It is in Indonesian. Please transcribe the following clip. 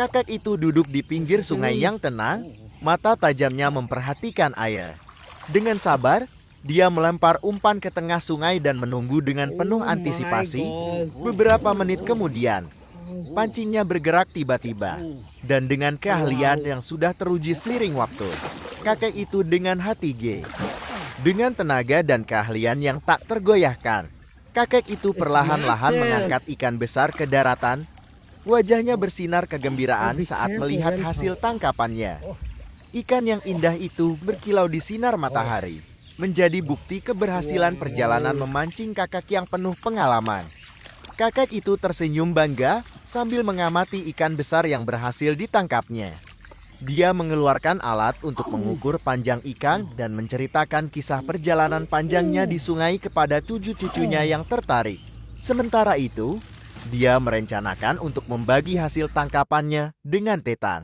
Kakek itu duduk di pinggir sungai yang tenang, mata tajamnya memperhatikan air. Dengan sabar, dia melempar umpan ke tengah sungai dan menunggu dengan penuh oh antisipasi. Beberapa menit kemudian, pancingnya bergerak tiba-tiba. Dan dengan keahlian yang sudah teruji seliring waktu, kakek itu dengan hati G. Dengan tenaga dan keahlian yang tak tergoyahkan, kakek itu perlahan-lahan mengangkat ikan besar ke daratan Wajahnya bersinar kegembiraan saat melihat hasil tangkapannya. Ikan yang indah itu berkilau di sinar matahari, menjadi bukti keberhasilan perjalanan memancing kakak yang penuh pengalaman. Kakak itu tersenyum bangga sambil mengamati ikan besar yang berhasil ditangkapnya. Dia mengeluarkan alat untuk mengukur panjang ikan dan menceritakan kisah perjalanan panjangnya di sungai kepada tujuh cucunya yang tertarik. Sementara itu, dia merencanakan untuk membagi hasil tangkapannya dengan Tetan.